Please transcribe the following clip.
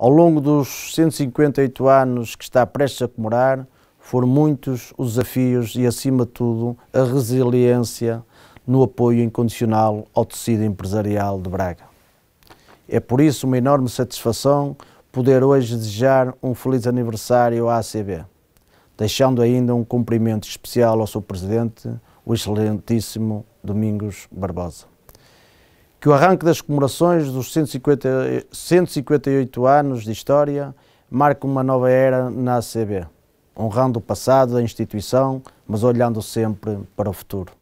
Ao longo dos 158 anos que está prestes a comemorar, foram muitos os desafios e, acima de tudo, a resiliência no apoio incondicional ao tecido empresarial de Braga. É por isso uma enorme satisfação poder hoje desejar um feliz aniversário à ACB, deixando ainda um cumprimento especial ao seu presidente, o excelentíssimo Domingos Barbosa que o arranque das comemorações dos 150, 158 anos de história marque uma nova era na ACB, honrando o passado da instituição, mas olhando sempre para o futuro.